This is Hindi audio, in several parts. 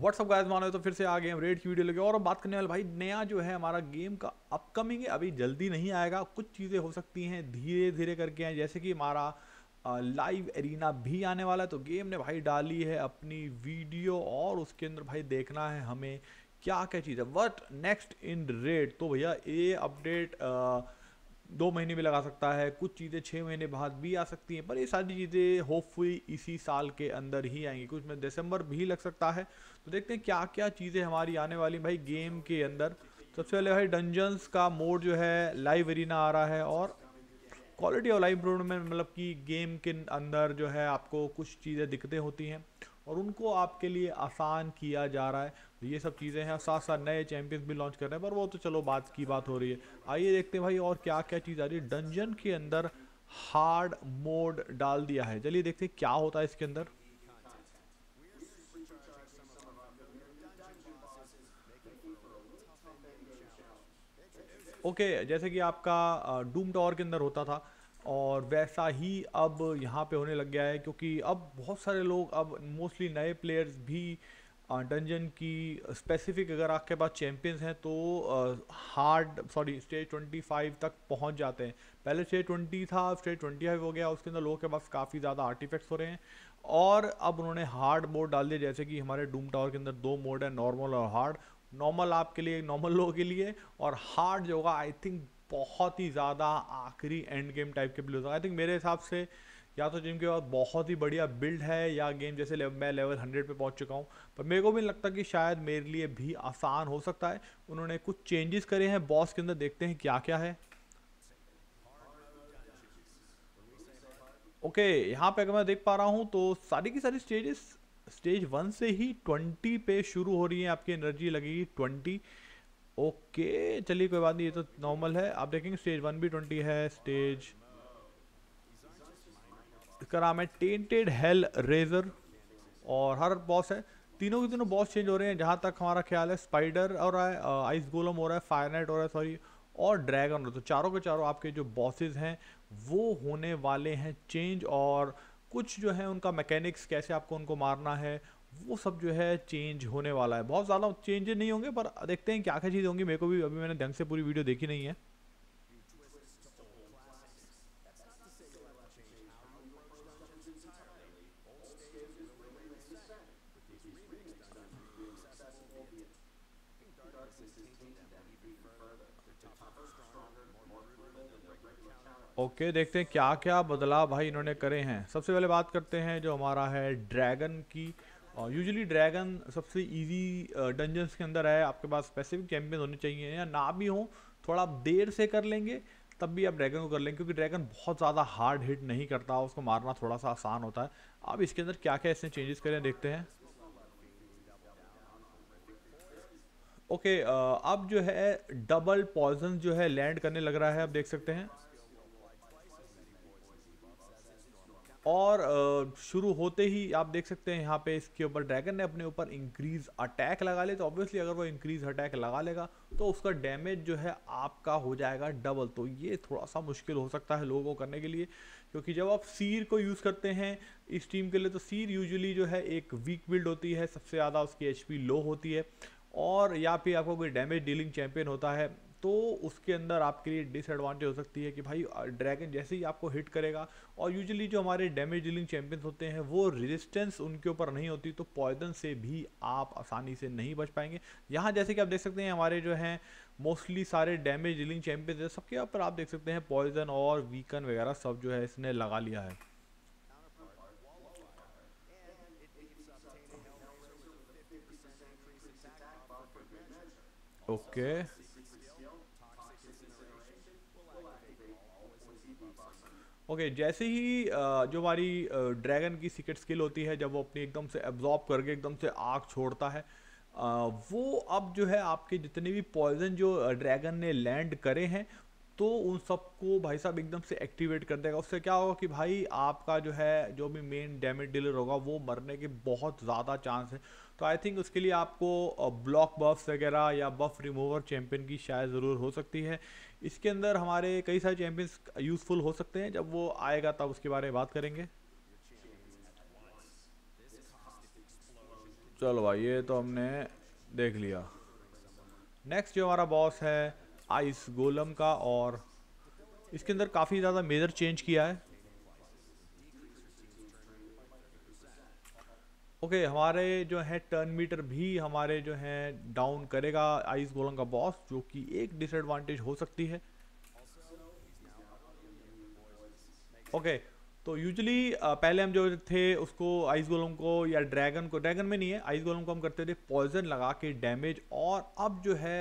व्हाट्सअप गाइस मानो तो फिर से आ गए हम रेड की वीडियो लेके और बात करने वाले भाई नया जो है हमारा गेम का अपकमिंग है अभी जल्दी नहीं आएगा कुछ चीज़ें हो सकती हैं धीरे धीरे करके हैं जैसे कि हमारा लाइव एरिना भी आने वाला है तो गेम ने भाई डाली है अपनी वीडियो और उसके अंदर भाई देखना है हमें क्या क्या चीज़ है वट नेक्स्ट इन रेड तो भैया ये अपडेट दो महीने भी लगा सकता है कुछ चीज़ें छः महीने बाद भी आ सकती हैं पर ये सारी चीज़ें होपफुली इसी साल के अंदर ही आएंगी कुछ में दिसंबर भी लग सकता है तो देखते हैं क्या क्या चीज़ें हमारी आने वाली भाई गेम के अंदर सबसे पहले भाई डंजन्स का मोड जो है लाइव एरिना आ रहा है और क्वालिटी ऑफ लाइफ इम्प्रूवमेंट मतलब कि गेम के अंदर जो है आपको कुछ चीज़ें दिक्कतें होती हैं और उनको आपके लिए आसान किया जा रहा है तो ये सब चीज़ें हैं साथ साथ नए चैंपियंस भी लॉन्च कर रहे हैं पर वो तो चलो बात की बात हो रही है आइए देखते हैं भाई और क्या क्या चीज़ आ रही है डंजन के अंदर हार्ड मोड डाल दिया है चलिए देखते हैं क्या होता है इसके अंदर ओके okay, जैसे कि आपका डूम टॉर के अंदर होता था और वैसा ही अब यहाँ पे होने लग गया है क्योंकि अब बहुत सारे लोग अब मोस्टली नए प्लेयर्स भी डंजन की स्पेसिफिक अगर आपके पास चैम्पियंस हैं तो हार्ड सॉरी स्टेज 25 तक पहुंच जाते हैं पहले स्टेज 20 था स्टेज 25 हो गया उसके अंदर लोगों के पास काफ़ी ज़्यादा आर्टिफैक्ट्स हो रहे हैं और अब उन्होंने हार्ड मोड डाल दिया जैसे कि हमारे डूम टावर के अंदर दो मोड है नॉर्मल और हार्ड नॉर्मल आपके लिए नॉर्मल लोगों के लिए और हार्ड जो होगा आई थिंक बहुत ही ज़्यादा आखिरी एंड गेम टाइप के प्लेयर्स आई थिंक मेरे हिसाब से या तो जिनके पास बहुत ही बढ़िया बिल्ड है या गेम जैसे ले, मैं लेवल हंड्रेड पे पहुंच चुका हूं पर मेरे को भी लगता कि शायद मेरे लिए भी आसान हो सकता है उन्होंने कुछ चेंजेस करे हैं बॉस के अंदर देखते हैं क्या क्या है ओके okay, यहाँ पे अगर मैं देख पा रहा हूं तो सारी की सारी स्टेजेस स्टेज वन से ही ट्वेंटी पे शुरू हो रही है आपकी एनर्जी लगेगी ट्वेंटी ओके चलिए कोई बात नहीं ये तो नॉर्मल है आप देखेंगे स्टेज वन भी ट्वेंटी है स्टेज इसका नाम है टेंटेड हेल रेजर और हर बॉस है तीनों के तीनों बॉस चेंज हो रहे हैं जहाँ तक हमारा ख्याल है स्पाइडर हो रहा है आइस गोलम हो रहा है फायर नाइट हो रहा है सॉरी और ड्रैगन हो रहा है तो चारों के चारों आपके जो बॉसेज हैं वो होने वाले हैं चेंज और कुछ जो है उनका मैकेनिक्स कैसे आपको उनको मारना है वो सब जो है चेंज होने वाला है बहुत ज़्यादा चेंजेज नहीं होंगे पर देखते हैं क्या क्या चीज़ होंगी मेरे को भी अभी मैंने ढंग से पूरी वीडियो देखी नहीं है ओके okay, देखते हैं क्या क्या बदलाव भाई इन्होंने करे हैं सबसे पहले बात करते हैं जो हमारा है ड्रैगन की यूजली ड्रैगन सबसे ईजी डंजन्स uh, के अंदर है आपके पास स्पेसिफिक चैम्पियन होने चाहिए या ना भी हों थोड़ा आप देर से कर लेंगे तब भी आप ड्रैगन को कर लेंगे क्योंकि ड्रैगन बहुत ज़्यादा हार्ड हिट नहीं करता उसको मारना थोड़ा सा आसान होता है आप इसके अंदर क्या क्या इसने चेंजेस करें देखते हैं ओके okay, uh, अब जो है डबल पॉइजन जो है लैंड करने लग रहा है आप देख सकते हैं और शुरू होते ही आप देख सकते हैं यहाँ पे इसके ऊपर ड्रैगन ने अपने ऊपर इंक्रीज अटैक लगा ले तो ऑब्वियसली अगर वो इंक्रीज अटैक लगा लेगा तो उसका डैमेज जो है आपका हो जाएगा डबल तो ये थोड़ा सा मुश्किल हो सकता है लोगों को करने के लिए क्योंकि जब आप सीर को यूज़ करते हैं इस टीम के लिए तो सीर यूजली जो है एक वीक बिल्ड होती है सबसे ज़्यादा उसकी एच लो होती है और या फिर आपको कोई डैमेज डीलिंग चैम्पियन होता है तो उसके अंदर आपके लिए डिसएडवांटेज हो सकती है कि भाई ड्रैगन जैसे ही आपको हिट करेगा और यूजली जो हमारे डैमेज डीलिंग चैंपियंस होते हैं वो रेजिस्टेंस उनके ऊपर नहीं होती तो पॉइजन से भी आप आसानी से नहीं बच पाएंगे यहाँ जैसे कि आप देख सकते हैं हमारे जो हैं मोस्टली सारे डैमेज डीलिंग चैंपियंस हैं सबके ऊपर आप देख सकते हैं पॉइजन और वीकन वगैरह सब जो है इसने लगा लिया है ओके okay. ओके okay, जैसे ही जो हमारी ड्रैगन की सीक्रेट स्किल होती है जब वो अपनी एकदम से एब्जॉर्ब करके एकदम से आग छोड़ता है वो अब जो है आपके जितने भी पॉइजन जो ड्रैगन ने लैंड करे हैं तो उन सबको भाई साहब एकदम से एक्टिवेट कर देगा उससे क्या होगा कि भाई आपका जो है जो भी मेन डैमेज डीलर होगा वो मरने के बहुत ज़्यादा चांस है तो आई थिंक उसके लिए आपको ब्लॉक बफ्स वगैरह या बफ रिमूवर चैम्पियन की शायद ज़रूर हो सकती है इसके अंदर हमारे कई सारे चैम्पियंस यूज़फुल हो सकते हैं जब वो आएगा तब उसके बारे में बात करेंगे चलो भाई ये तो हमने देख लिया नेक्स्ट जो हमारा बॉस है आइस गोलम का और इसके अंदर काफ़ी ज़्यादा मेजर चेंज किया है ओके okay, हमारे जो है टर्न मीटर भी हमारे जो है डाउन करेगा आइस गोलम का बॉस जो कि एक डिसएडवांटेज हो सकती है ओके okay, तो यूजली पहले हम जो थे उसको आइस गोलम को या ड्रैगन को ड्रैगन में नहीं है आइस गोलम को हम करते थे पॉइजन लगा के डैमेज और अब जो है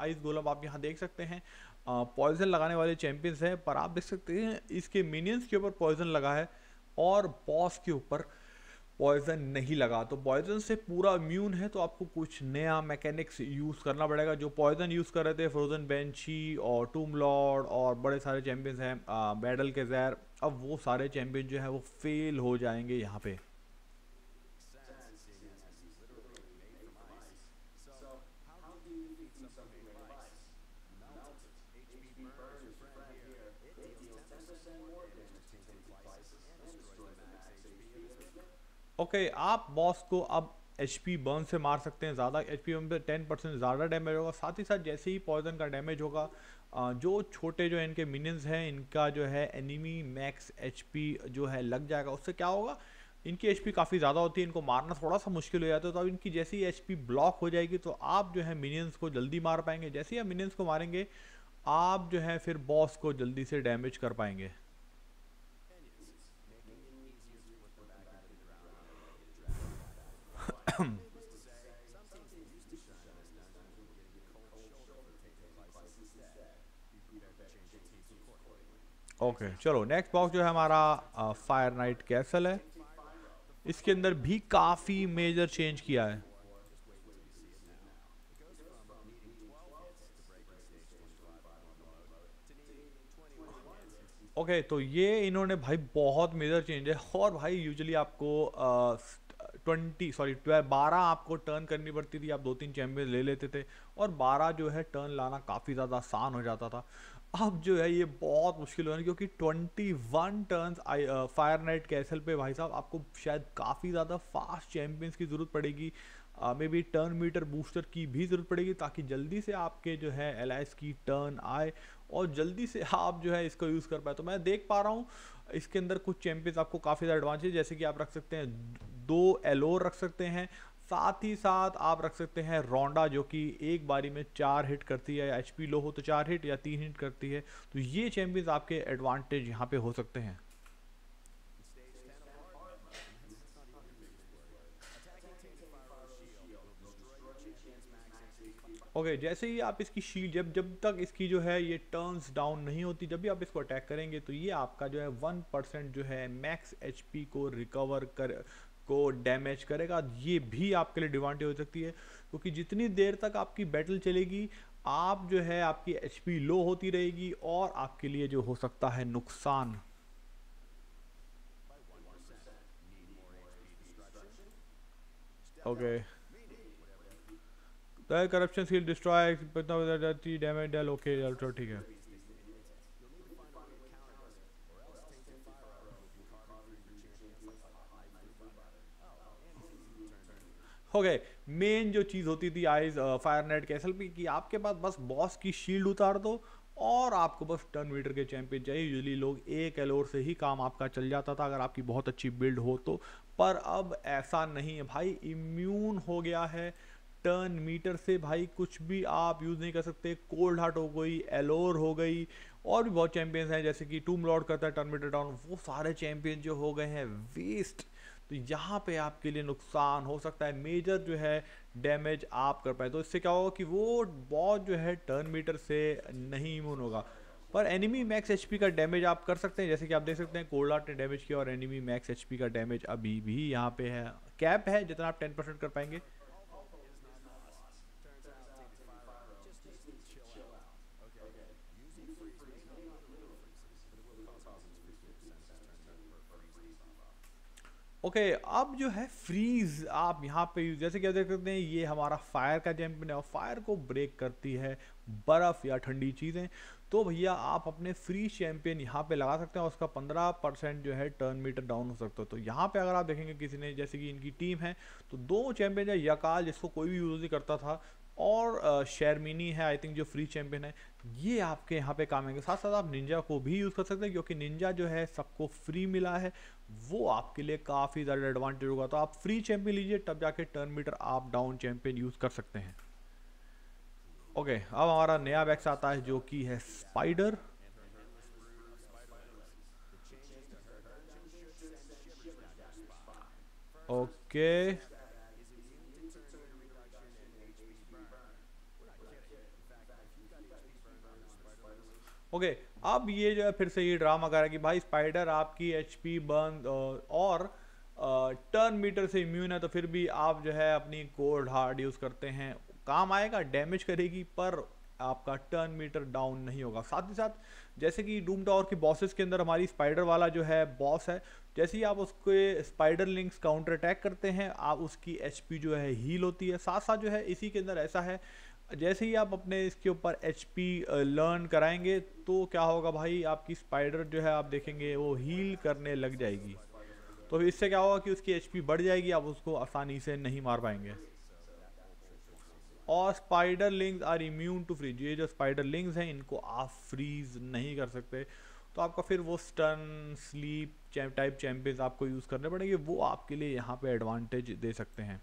आइस गोलम आप यहाँ देख सकते हैं पॉइजन लगाने वाले चैम्पियंस हैं पर आप देख सकते हैं इसके मिनियंस के ऊपर पॉइजन लगा है और बॉस के ऊपर पॉइजन नहीं लगा तो पॉइजन से पूरा इम्यून है तो आपको कुछ नया मैकेनिक्स यूज़ करना पड़ेगा जो पॉइजन यूज़ कर रहे थे फ्रोजन बेंची और टूम लॉर्ड और बड़े सारे चैम्पियंस हैं बैडल के जैर अब वो सारे चैंपियन जो है वो फेल हो जाएंगे यहाँ पे ओके okay, आप बॉस को अब एच पी बर्न से मार सकते हैं ज़्यादा एच पी बर्न पर टेन परसेंट ज़्यादा डैमेज होगा साथ ही साथ जैसे ही पॉइजन का डैमेज होगा जो छोटे जो इनके मिनियंस हैं इनका जो है एनिमी मैक्स एच पी जो है लग जाएगा उससे क्या होगा इनकी एच पी काफ़ी ज़्यादा होती है इनको मारना थोड़ा सा मुश्किल हो जाता है तो अब इनकी जैसी एच पी ब्लॉक हो जाएगी तो आप जो है मिनियंस को जल्दी मार पाएंगे जैसे ही आप मिनियंस को मारेंगे आप जो है फिर बॉस को जल्दी से डैमेज कर पाएंगे ओके okay, चलो नेक्स्ट बॉक्स जो है हमारा फायर नाइट कैसल है इसके अंदर भी काफ़ी मेजर चेंज किया है ओके okay, तो ये इन्होंने भाई बहुत मेजर चेंज है और भाई यूजुअली आपको uh, ट्वेंटी सॉरी ट्वेल्व बारह आपको टर्न करनी पड़ती थी आप दो तीन चैंपियंस ले लेते थे और बारह जो है टर्न लाना काफ़ी ज़्यादा आसान हो जाता था अब जो है ये बहुत मुश्किल हो रहा है क्योंकि twenty one turn I fire knight castle पे भाई साहब आपको शायद काफ़ी ज़्यादा फास्ट चैम्पियंस की ज़रूरत पड़ेगी maybe turn meter booster की भी ज़रूरत पड़ेगी ताकि जल्दी से आपके जो है एल की टर्न आए और जल्दी से आप जो है इसको यूज़ कर पाए तो मैं देख पा रहा हूँ इसके अंदर कुछ चैम्पियंस आपको काफ़ी ज़्यादा एडवांस जैसे कि आप रख सकते हैं दो एलोर रख सकते हैं साथ ही साथ आप रख सकते हैं रोंडा जो कि एक बारी में चार हिट करती है या एच लो हो तो चार हिट या तीन हिट करती है तो ये चैम्पियंस आपके एडवांटेज यहाँ पे हो सकते हैं ओके okay, जैसे ही आप इसकी शील्ड जब जब तक इसकी जो है ये टर्न्स डाउन नहीं होती जब भी आप इसको अटैक करेंगे तो ये आपका जो है वन परसेंट जो है मैक्स एचपी को रिकवर कर को डैमेज करेगा ये भी आपके लिए डिवांटेज हो सकती है क्योंकि जितनी देर तक आपकी बैटल चलेगी आप जो है आपकी एच लो होती रहेगी और आपके लिए जो हो सकता है नुकसान okay corruption destroy damage deal okay चलो ठीक है हो गए मेन जो चीज़ होती थी आइज फायर नेट कैसल पी की आपके पास बस बॉस की शील्ड उतार दो और आपको बस टर्न मीटर के चैंपियन चाहिए यूजली लोग एक एलोर से ही काम आपका चल जाता था अगर आपकी बहुत अच्छी बिल्ड हो तो पर अब ऐसा नहीं है भाई इम्यून हो गया है टर्न मीटर से भाई कुछ भी आप यूज़ नहीं कर सकते कोल्ड हार्ट हो गई एलोर हो गई और भी बहुत चैंपियंस हैं जैसे कि टूम लॉर्ड करता है टर्न मीटर डाउन वो सारे चैंपियन जो हो गए हैं वेस्ट तो यहाँ पे आपके लिए नुकसान हो सकता है मेजर जो है डैमेज आप कर पाए तो इससे क्या होगा कि वो बॉस जो है टर्न मीटर से नहीं इम्यून होगा पर एनिमी मैक्स एच का डैमेज आप कर सकते हैं जैसे कि आप देख सकते हैं कोल्डाट ने डैमेज किया और एनिमी मैक्स एच का डैमेज अभी भी यहाँ पे है कैप है जितना आप टेन परसेंट कर पाएंगे ओके okay, अब जो है फ्रीज आप यहाँ पे जैसे क्या देख सकते हैं ये हमारा फायर का चैम्पियन है और फायर को ब्रेक करती है बर्फ़ या ठंडी चीज़ें तो भैया आप अपने फ्री चैंपियन यहाँ पे लगा सकते हैं उसका 15 परसेंट जो है टर्न मीटर डाउन हो सकता है तो यहाँ पे अगर आप देखेंगे किसी ने जैसे कि इनकी टीम है तो दो चैंपियन है यकाल जिसको कोई भी यूज़ नहीं करता था और शेरमिनी है आई थिंक जो फ्री चैंपियन है ये आपके यहाँ पे काम आएंगे साथ साथ आप निंजा को भी यूज़ कर सकते हैं क्योंकि निंजा जो है सबको फ्री मिला है वो आपके लिए काफ़ी ज़्यादा एडवांटेज होगा तो आप फ्री चैंपियन लीजिए तब जाके टर्न मीटर आप डाउन चैंपियन यूज़ कर सकते हैं ओके अब हमारा नया बैक्स आता है जो कि है स्पाइडर ओके ओके okay, अब ये जो है फिर से ये ड्रामा कर रहा है कि भाई स्पाइडर आपकी एच बंद और टर्न मीटर से इम्यून है तो फिर भी आप जो है अपनी कोल्ड हार्ड यूज़ करते हैं काम आएगा डैमेज करेगी पर आपका टर्न मीटर डाउन नहीं होगा साथ ही साथ जैसे कि डूम टावर की बॉसेस के अंदर हमारी स्पाइडर वाला जो है बॉस है जैसे ही आप उसके स्पाइडर लिंक्स काउंटर अटैक करते हैं आप उसकी एच जो है हील होती है साथ साथ जो है इसी के अंदर ऐसा है जैसे ही आप अपने इसके ऊपर एच लर्न कराएंगे तो क्या होगा भाई आपकी स्पाइडर जो है आप देखेंगे वो हील करने लग जाएगी तो इससे क्या होगा कि उसकी एच बढ़ जाएगी आप उसको आसानी से नहीं मार पाएंगे और spiderlings are immune to freeze ये जो स्पाइडर लिंग्स हैं इनको आप फ्रीज नहीं कर सकते तो आपका फिर वो स्टन स्लीप टाइप चैम्पियंस आपको यूज़ करने पड़ेंगे वो आपके लिए यहाँ पे एडवांटेज दे सकते हैं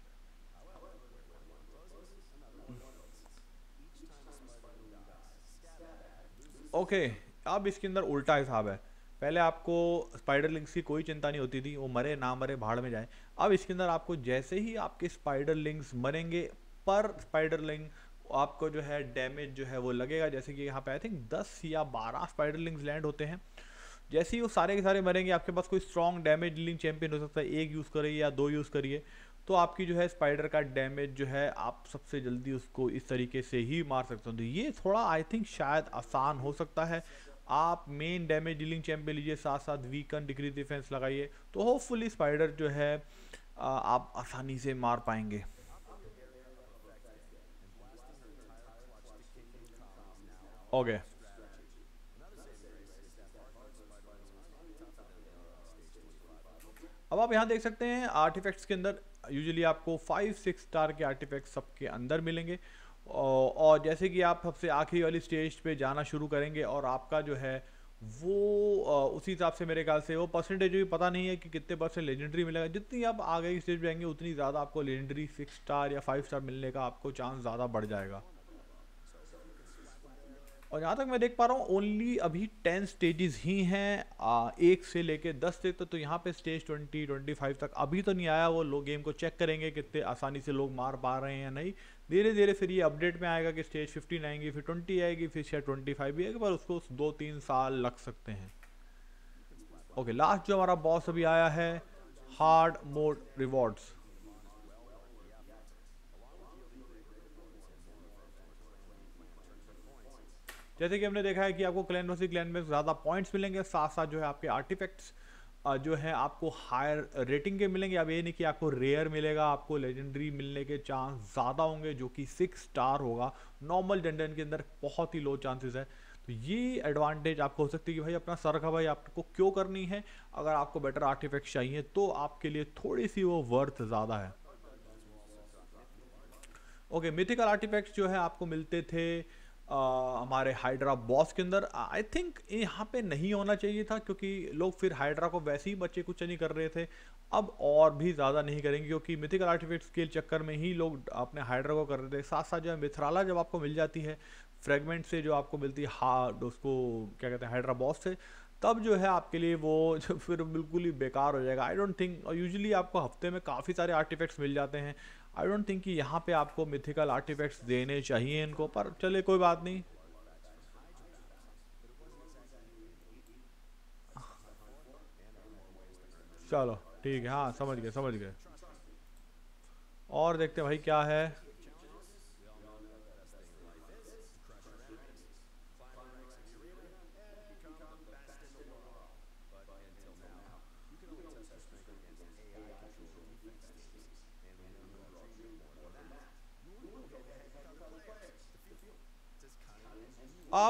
ओके अब इसके अंदर उल्टा हिसाब है पहले आपको स्पाइडर लिंक्स की कोई चिंता नहीं होती थी वो मरे ना मरे भाड़ में जाए अब इसके अंदर आपको जैसे ही आपके स्पाइडर लिंक्स मरेंगे पर स्पाइडर लिंक आपको जो है डैमेज जो है वो लगेगा जैसे कि यहाँ पे आई थिंक दस या बारह स्पाइडर लिंक्स लैंड होते हैं जैसे ही वो सारे के सारे मरेंगे आपके पास कोई स्ट्रॉन्ग डैमेज लिंग चैंपियन हो सकता है एक यूज़ करिए या दो यूज़ करिए तो आपकी जो है स्पाइडर का डैमेज जो है आप सबसे जल्दी उसको इस तरीके से ही मार सकते हो तो ये थोड़ा आई थिंक शायद आसान हो सकता है आप मेन डैमेज डीलिंग चैम्प लीजिए साथ साथ वीकन डिग्री डिफेंस लगाइए तो होपफुली स्पाइडर जो है आप आसानी से मार पाएंगे ओके okay. अब आप यहां देख सकते हैं आर्टिफैक्ट्स के अंदर यूजली आपको फाइव सिक्स स्टार के आर्टिफैक्ट सबके अंदर मिलेंगे और जैसे कि आप सबसे आखिरी वाली स्टेज पे जाना शुरू करेंगे और आपका जो है वो उसी हिसाब से मेरे ख्याल से वो परसेंटेज भी पता नहीं है कि कितने परसेंट लेजेंडरी मिलेगा जितनी आप आगे की स्टेज पे जाएंगे उतनी ज़्यादा आपको लेजेंडरी सिक्स स्टार या फाइव स्टार मिलने का आपको चांस ज़्यादा बढ़ जाएगा और जहाँ तक मैं देख पा रहा हूँ ओनली अभी टेन स्टेजेस ही हैं एक से लेके दस तक तो, तो यहाँ पे स्टेज ट्वेंटी ट्वेंटी फाइव तक अभी तो नहीं आया वो लोग गेम को चेक करेंगे कितने आसानी से लोग मार पा रहे हैं या नहीं धीरे धीरे फिर ये अपडेट में आएगा कि स्टेज फिफ्टीन आएंगी फिर ट्वेंटी आएगी फिर शायद ट्वेंटी फाइव भी आएगी पर उसको दो तीन साल लग सकते हैं ओके लास्ट जो हमारा बॉस अभी आया है हार्ड मोड रिवॉर्ड्स जैसे कि हमने देखा है कि आपको क्लैंडोसी क्लैंड में ज़्यादा पॉइंट्स मिलेंगे साथ साथ जो है आपके आर्टिफैक्ट्स जो है आपको हायर रेटिंग के मिलेंगे अब ये नहीं कि आपको रेयर मिलेगा आपको लेजेंडरी मिलने के चांस ज़्यादा होंगे जो कि सिक्स स्टार होगा नॉर्मल डेंडन के अंदर बहुत ही लो चांसेस है तो ये एडवांटेज आपको हो सकती है कि भाई अपना सर का भाई आपको क्यों करनी है अगर आपको बेटर आर्टिफैक्ट चाहिए तो आपके लिए थोड़ी सी वो वर्थ ज़्यादा है ओके मिथिकल आर्टिफैक्ट्स जो है आपको मिलते थे हमारे हाइड्रा बॉस के अंदर आई थिंक यहाँ पे नहीं होना चाहिए था क्योंकि लोग फिर हाइड्रा को वैसे ही बच्चे कुछ नहीं कर रहे थे अब और भी ज़्यादा नहीं करेंगे क्योंकि मिथिकल आर्टिफिक्स के चक्कर में ही लोग अपने हाइड्रा को कर रहे थे साथ साथ जो है मिथराला जब आपको मिल जाती है फ्रेगमेंट से जो आपको मिलती है हार्ड उसको क्या कहते हैं हाइड्रा बॉस से तब जो है आपके लिए वो फिर बिल्कुल ही बेकार हो जाएगा आई डोंट थिंक यूजली आपको हफ्ते में काफ़ी सारे आर्टिफैक्ट्स मिल जाते हैं आई डोंट थिंक कि यहाँ पे आपको मिथिकल आर्टिफैक्ट्स देने चाहिए इनको पर चले कोई बात नहीं चलो ठीक है हाँ समझ गए समझ गए और देखते हैं भाई क्या है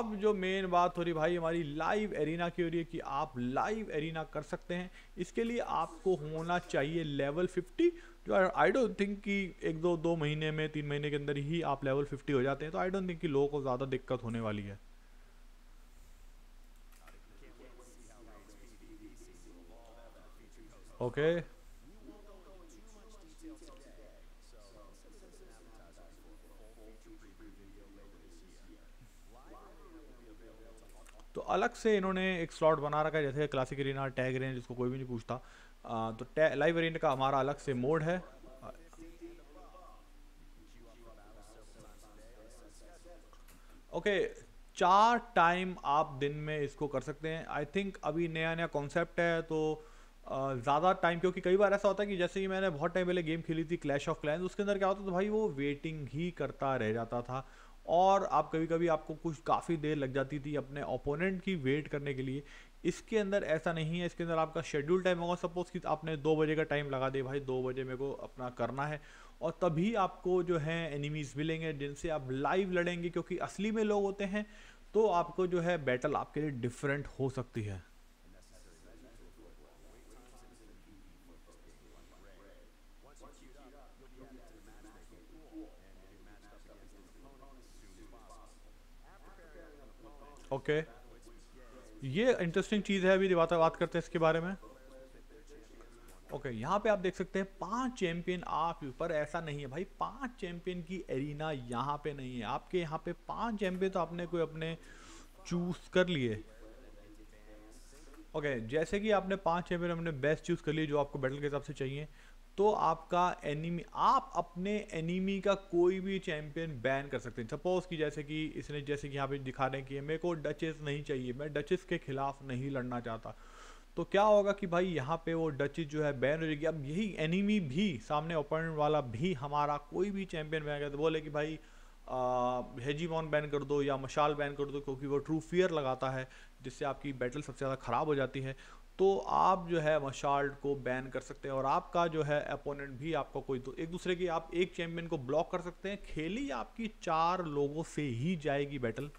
अब जो मेन बात हो रही भाई हमारी लाइव एरिना की हो रही है कि आप लाइव एरिना कर सकते हैं इसके लिए आपको होना चाहिए लेवल 50 जो आई डोंट थिंक कि एक दो दो महीने में तीन महीने के अंदर ही आप लेवल 50 हो जाते हैं तो आई डोंट थिंक कि लोगों को ज़्यादा दिक्कत होने वाली है ओके okay. अलग से इन्होंने एक स्लॉट बना रखा है जैसे क्लासिक एरिना टैग रेंज जिसको कोई भी नहीं पूछता तो लाइव एरिना का हमारा अलग से मोड है ओके चार टाइम आप दिन में इसको कर सकते हैं आई थिंक अभी नया नया कॉन्सेप्ट है तो ज़्यादा टाइम क्योंकि कई बार ऐसा होता है कि जैसे ही मैंने बहुत टाइम पहले गेम खेली थी क्लैश ऑफ क्लैंस उसके अंदर क्या होता था तो भाई वो वेटिंग ही करता रह जाता था और आप कभी कभी आपको कुछ काफ़ी देर लग जाती थी अपने ओपोनेंट की वेट करने के लिए इसके अंदर ऐसा नहीं है इसके अंदर आपका शेड्यूल टाइम होगा सपोज़ कि आपने दो बजे का टाइम लगा दिया भाई दो बजे मेरे को अपना करना है और तभी आपको जो है एनिमीज़ मिलेंगे जिनसे आप लाइव लड़ेंगे क्योंकि असली में लोग होते हैं तो आपको जो है बैटल आपके लिए डिफरेंट हो सकती है ओके ये इंटरेस्टिंग चीज़ है अभी बात बात करते हैं इसके बारे में ओके okay, यहाँ पे आप देख सकते हैं पांच चैंपियन आप पर ऐसा नहीं है भाई पांच चैंपियन की एरिना यहाँ पे नहीं है आपके यहाँ पे पांच चैंपियन तो आपने कोई अपने चूज कर लिए ओके okay, जैसे कि आपने पांच चैंपियन अपने बेस्ट चूज़ कर लिए जो आपको बैटल के हिसाब से चाहिए तो आपका एनिमी आप अपने एनिमी का कोई भी चैम्पियन बैन कर सकते हैं सपोज कि जैसे कि इसने जैसे कि यहाँ पे दिखा रहे हैं कि मेरे को डचेस नहीं चाहिए मैं डचेस के खिलाफ नहीं लड़ना चाहता तो क्या होगा कि भाई यहाँ पे वो डचिज जो है बैन हो जाएगी अब यही एनिमी भी सामने ओपन वाला भी हमारा कोई भी चैम्पियन बैन करते बोले कि भाई हेजीमॉन बैन कर दो या मशाल बैन कर दो क्योंकि वो ट्रू फियर लगाता है जिससे आपकी बैटल सबसे ज़्यादा ख़राब हो जाती है तो आप जो है मशाल्ट को बैन कर सकते हैं और आपका जो है अपोनेंट भी आपका कोई दो, एक दूसरे की आप एक चैंपियन को ब्लॉक कर सकते हैं खेली आपकी चार लोगों से ही जाएगी बैटल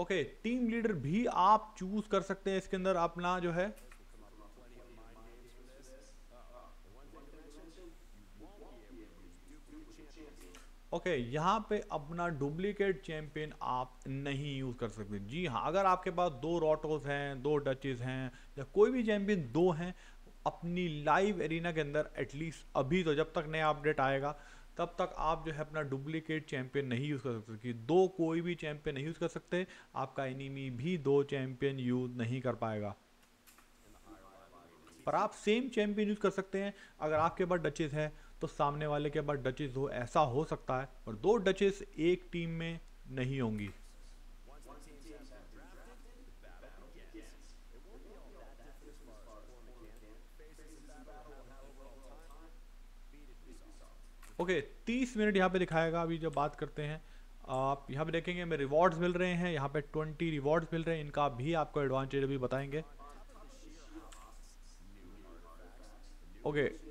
ओके टीम लीडर भी आप चूज कर सकते हैं इसके अंदर अपना जो है ओके okay, यहाँ पे अपना डुप्लीकेट चैम्पियन आप नहीं यूज़ कर सकते जी हाँ अगर आपके पास दो रोटोज हैं दो डचेज हैं या कोई भी चैम्पियन दो हैं अपनी लाइव एरिना के अंदर एटलीस्ट अभी तो जब तक नया अपडेट आएगा तब तक आप जो है अपना डुप्लीकेट चैम्पियन नहीं यूज़ कर सकते कि दो कोई भी चैम्पियन नहीं यूज़ कर सकते आपका एनिमी भी दो चैम्पियन यूज़ नहीं कर पाएगा पर आप सेम चैम्पियन यूज़ कर सकते हैं अगर आपके पास डचेज हैं तो सामने वाले के पास डचेस हो ऐसा हो सकता है और दो डचेस एक टीम में नहीं होंगी ओके okay, 30 मिनट यहाँ पे दिखाएगा अभी जो बात करते हैं आप यहाँ पे देखेंगे हमें रिवॉर्ड्स मिल रहे हैं यहाँ पे 20 रिवॉर्ड्स मिल रहे हैं इनका भी आपको एडवांटेज अभी बताएंगे okay okay,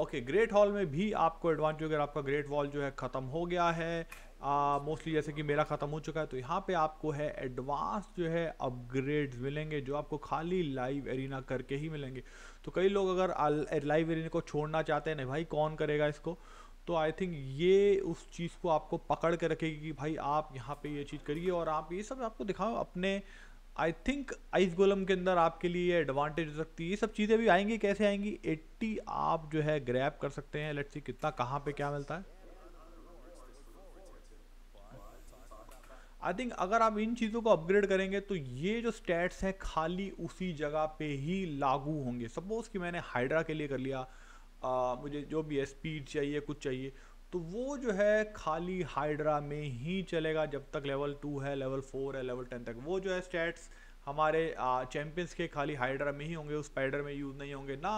okay great hall में भी आपको एडवांटेज अगर आपका ग्रेट वॉल जो है ख़त्म हो गया है मोस्टली जैसे कि मेरा ख़त्म हो चुका है तो यहाँ पे आपको है एडवांस जो है अपग्रेड्स मिलेंगे जो आपको खाली लाइव एरिना करके ही मिलेंगे तो कई लोग अगर लाइव एरिना को छोड़ना चाहते हैं नहीं भाई कौन करेगा इसको तो आई थिंक ये उस चीज़ को आपको पकड़ के रखेगी कि भाई आप यहाँ पे ये चीज़ करिए और आप ये सब आपको दिखाओ अपने आई थिंक आइस गोलम के अंदर आपके लिए एडवांटेज हो सकती है ये सब चीज़ें भी आएंगी कैसे आएंगी 80 आप जो है ग्रैप कर सकते हैं लेट्स सी कितना कहाँ पे क्या मिलता है आई थिंक अगर आप इन चीज़ों को अपग्रेड करेंगे तो ये जो स्टैट्स हैं खाली उसी जगह पे ही लागू होंगे सपोज़ कि मैंने हाइड्रा के लिए कर लिया आ, मुझे जो भी है स्पीड चाहिए कुछ चाहिए तो वो जो है खाली हाइड्रा में ही चलेगा जब तक लेवल टू है लेवल फोर है लेवल टेन तक वो जो है स्टैट्स हमारे चैम्पियंस के खाली हाइड्रा में ही होंगे उस स्पाइडर में यूज़ नहीं होंगे ना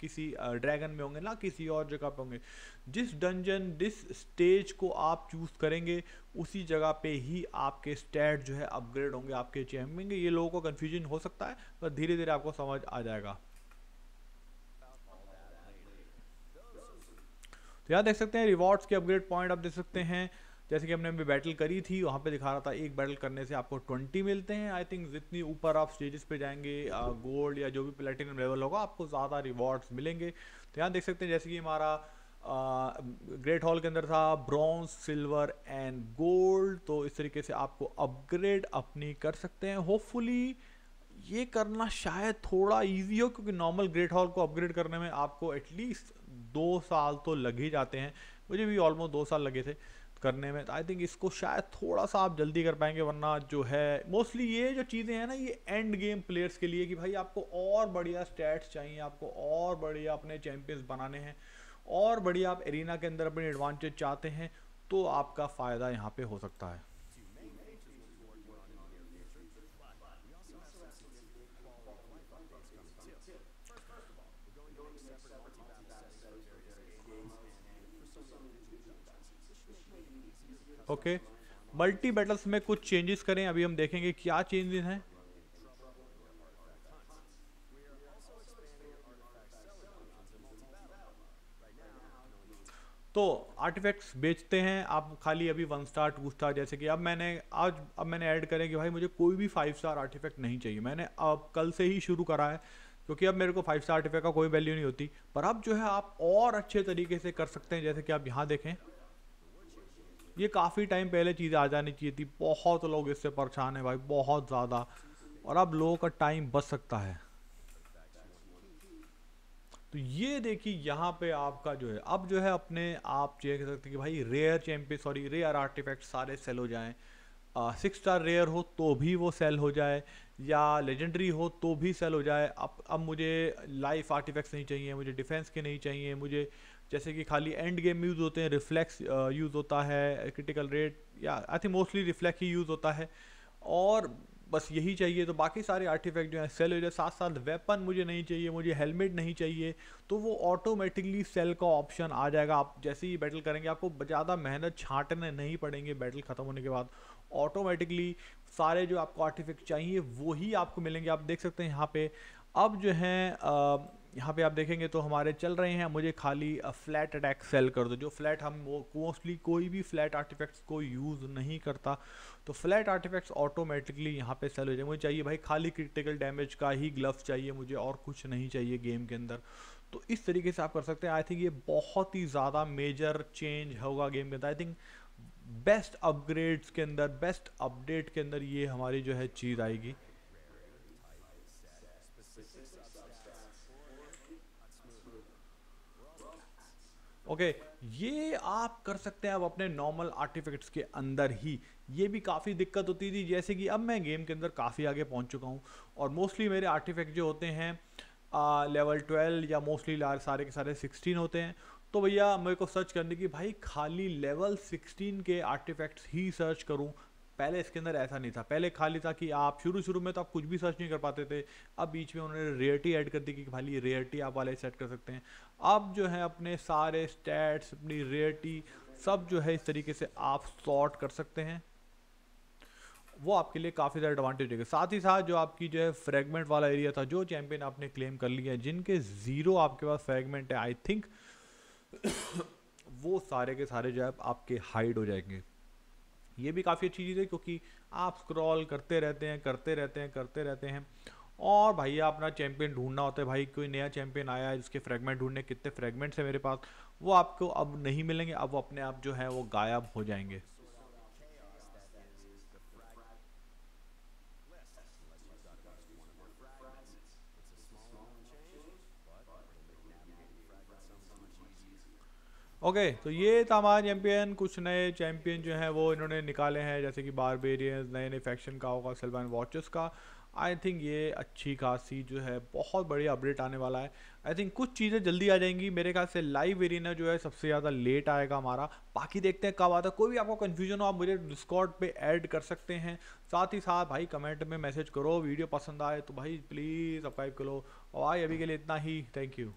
किसी ड्रैगन में होंगे ना किसी और जगह पे होंगे जिस डंजन जिस स्टेज को आप चूज़ करेंगे उसी जगह पे ही आपके स्टैट जो है अपग्रेड होंगे आपके चैम्पियन के ये लोगों को कन्फ्यूजन हो सकता है पर धीरे धीरे आपको समझ आ जाएगा तो यहाँ देख सकते हैं रिवॉर्ड्स के अपग्रेड पॉइंट आप देख सकते हैं जैसे कि हमने अभी बैटल करी थी वहाँ पे दिखा रहा था एक बैटल करने से आपको 20 मिलते हैं आई थिंक जितनी ऊपर आप स्टेजेस पे जाएंगे गोल्ड या जो भी प्लेटिनम लेवल होगा आपको ज़्यादा रिवॉर्ड्स मिलेंगे तो यहाँ देख सकते हैं जैसे कि हमारा ग्रेट हॉल के अंदर था ब्रॉन्ज सिल्वर एंड गोल्ड तो इस तरीके से आपको अपग्रेड अपनी कर सकते हैं होपफुली ये करना शायद थोड़ा ईजी हो क्योंकि नॉर्मल ग्रेट हॉल को अपग्रेड करने में आपको एटलीस्ट दो साल तो लग ही जाते हैं मुझे भी ऑलमोस्ट दो साल लगे थे करने में आई थिंक इसको शायद थोड़ा सा आप जल्दी कर पाएंगे वरना जो है मोस्टली ये जो चीज़ें हैं ना ये एंड गेम प्लेयर्स के लिए कि भाई आपको और बढ़िया स्टैट्स चाहिए आपको और बढ़िया अपने चैम्पियंस बनाने हैं और बढ़िया आप एरिना के अंदर अपनी एडवांटेज चाहते हैं तो आपका फ़ायदा यहाँ पे हो सकता है ओके मल्टी बैटल्स में कुछ चेंजेस करें अभी हम देखेंगे क्या चेंजेस हैं तो आर्टिफैक्ट्स बेचते हैं आप खाली अभी वन स्टार टू स्टार जैसे कि अब मैंने आज अब मैंने ऐड करें कि भाई मुझे कोई भी फाइव स्टार आर्टिफैक्ट नहीं चाहिए मैंने अब कल से ही शुरू करा है क्योंकि अब मेरे को फाइव स्टार टिफे का कोई वैल्यू नहीं होती पर अब जो है आप और अच्छे तरीके से कर सकते हैं जैसे कि आप यहाँ देखें ये काफ़ी टाइम पहले चीज़ आ जानी चाहिए थी बहुत लोग इससे परेशान है भाई बहुत ज़्यादा और अब लोगों का टाइम बच सकता है तो ये देखिए यहाँ पे आपका जो है अब जो है अपने आप कर सकते हैं कि भाई rare champion sorry rare artifact सारे सेल हो जाएं सिक्स स्टार रेयर हो तो भी वो सेल हो जाए या लेजेंडरी हो तो भी सेल हो जाए अब अब मुझे लाइफ आर्टिफैक्ट्स नहीं चाहिए मुझे डिफेंस के नहीं चाहिए मुझे जैसे कि खाली एंड गेम यूज़ होते हैं रिफ्लेक्स यूज़ होता है क्रिटिकल रेट या आई थिंक मोस्टली रिफ्लेक्स ही यूज़ होता है और बस यही चाहिए तो बाकी सारे आर्टिफैक्ट जो हैं सेल हो जाए साथ साथ वेपन मुझे नहीं चाहिए मुझे हेलमेट नहीं चाहिए तो वो ऑटोमेटिकली सेल का ऑप्शन आ जाएगा आप जैसे ही बैटल करेंगे आपको ज़्यादा मेहनत छांटने नहीं पड़ेंगे बैटल ख़त्म होने के बाद ऑटोमेटिकली सारे जो आपको आर्टिफिक्ट चाहिए वो ही आपको मिलेंगे आप देख सकते हैं यहाँ पे अब जो है यहाँ पे आप देखेंगे तो हमारे चल रहे हैं मुझे खाली फ्लैट अटैक सेल कर दो जो फ्लैट हम वो मोस्टली कोई भी फ्लैट आर्टिफैक्ट्स को यूज़ नहीं करता तो फ्लैट आर्टिफैक्ट्स ऑटोमेटिकली यहाँ पे सेल हो जाए मुझे चाहिए भाई खाली क्रिटिकल डैमेज का ही ग्लव्स चाहिए मुझे और कुछ नहीं चाहिए गेम के अंदर तो इस तरीके से आप कर सकते हैं आई थिंक ये बहुत ही ज़्यादा मेजर चेंज होगा गेम के अंदर आई थिंक बेस्ट अपग्रेड्स के अंदर बेस्ट अपडेट के अंदर ये हमारी जो है चीज़ आएगी ओके okay, ये आप कर सकते हैं अब अपने नॉर्मल आर्टिफिक्ट्स के अंदर ही ये भी काफ़ी दिक्कत होती थी जैसे कि अब मैं गेम के अंदर काफ़ी आगे पहुंच चुका हूं और मोस्टली मेरे आर्टिफिक्ट जो होते हैं आ, लेवल 12 या मोस्टली सारे के सारे 16 होते हैं तो भैया मेरे को सर्च करने की भाई खाली लेवल 16 के आर्टिफैक्ट्स ही सर्च करूँ पहले इसके अंदर ऐसा नहीं था पहले खाली था कि आप शुरू शुरू में तो आप कुछ भी सर्च नहीं कर पाते थे अब बीच में उन्होंने रेयरटी ऐड कर दी कि खाली रेयरटी आप वाले सेट कर सकते हैं अब जो है अपने सारे स्टैट्स अपनी रेयरटी सब जो है इस तरीके से आप सॉर्ट कर सकते हैं वो आपके लिए काफ़ी ज़्यादा एडवांटेज देगा साथ ही साथ जो आपकी जो है फ्रेगमेंट वाला एरिया था जो चैंपियन आपने क्लेम कर लिया है जिनके ज़ीरो आपके पास फ्रेगमेंट है आई थिंक वो सारे के सारे जो है आपके हाइड हो जाएंगे ये भी काफ़ी अच्छी चीज़ है क्योंकि आप स्क्रॉल करते रहते हैं करते रहते हैं करते रहते हैं और भाई अपना चैंपियन ढूंढना होता है भाई कोई नया चैंपियन आया है जिसके फ्रेगमेंट ढूंढने कितने फ्रेगमेंट्स हैं मेरे पास वो आपको अब नहीं मिलेंगे अब वो अपने आप जो है वो गायब हो जाएंगे ओके तो ये तमाम चैम्पियन कुछ नए चैम्पियन जो हैं वो इन्होंने निकाले हैं जैसे कि बारबेरियंस नए नए फैक्शन का होगा सिल्वान वॉचेस का आई थिंक ये अच्छी खासी जो है बहुत बढ़िया अपडेट आने वाला है आई थिंक कुछ चीज़ें जल्दी आ जाएंगी मेरे ख्याल से लाइव एरिना जो है सबसे ज़्यादा लेट आएगा हमारा बाकी देखते हैं कब आता है कोई भी आपको कन्फ्यूजन हो आप मुझे डिस्कॉर्ड पे ऐड कर सकते हैं साथ ही साथ भाई कमेंट में मैसेज करो वीडियो पसंद आए तो भाई प्लीज़ सब्सक्राइब करो और भाई अभी के लिए इतना ही थैंक यू